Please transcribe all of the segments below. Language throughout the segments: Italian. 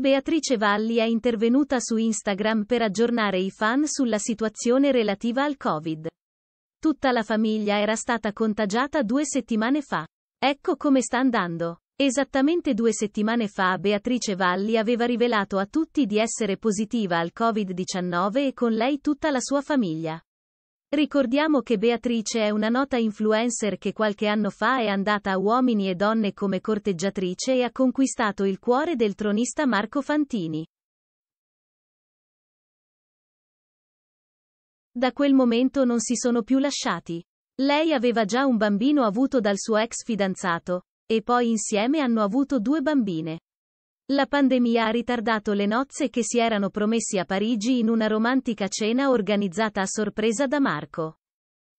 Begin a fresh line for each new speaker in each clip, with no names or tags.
Beatrice Valli è intervenuta su Instagram per aggiornare i fan sulla situazione relativa al Covid. Tutta la famiglia era stata contagiata due settimane fa. Ecco come sta andando. Esattamente due settimane fa Beatrice Valli aveva rivelato a tutti di essere positiva al Covid-19 e con lei tutta la sua famiglia. Ricordiamo che Beatrice è una nota influencer che qualche anno fa è andata a uomini e donne come corteggiatrice e ha conquistato il cuore del tronista Marco Fantini. Da quel momento non si sono più lasciati. Lei aveva già un bambino avuto dal suo ex fidanzato, e poi insieme hanno avuto due bambine. La pandemia ha ritardato le nozze che si erano promessi a Parigi in una romantica cena organizzata a sorpresa da Marco.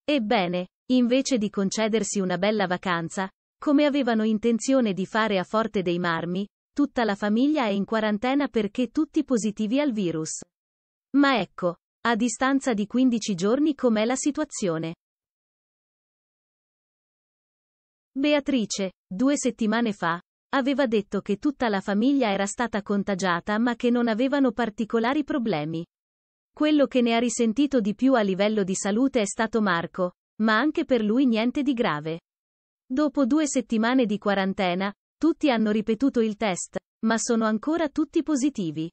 Ebbene, invece di concedersi una bella vacanza, come avevano intenzione di fare a Forte dei Marmi, tutta la famiglia è in quarantena perché tutti positivi al virus. Ma ecco, a distanza di 15 giorni com'è la situazione? Beatrice, due settimane fa, aveva detto che tutta la famiglia era stata contagiata ma che non avevano particolari problemi. Quello che ne ha risentito di più a livello di salute è stato Marco, ma anche per lui niente di grave. Dopo due settimane di quarantena, tutti hanno ripetuto il test, ma sono ancora tutti positivi.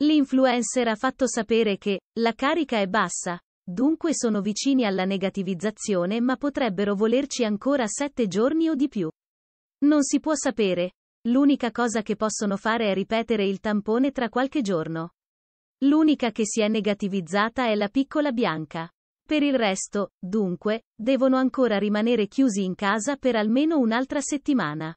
L'influencer ha fatto sapere che la carica è bassa, Dunque sono vicini alla negativizzazione ma potrebbero volerci ancora sette giorni o di più. Non si può sapere. L'unica cosa che possono fare è ripetere il tampone tra qualche giorno. L'unica che si è negativizzata è la piccola bianca. Per il resto, dunque, devono ancora rimanere chiusi in casa per almeno un'altra settimana.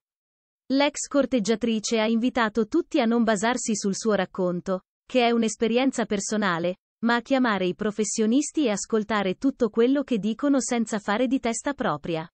L'ex corteggiatrice ha invitato tutti a non basarsi sul suo racconto, che è un'esperienza personale, ma a chiamare i professionisti e ascoltare tutto quello che dicono senza fare di testa propria.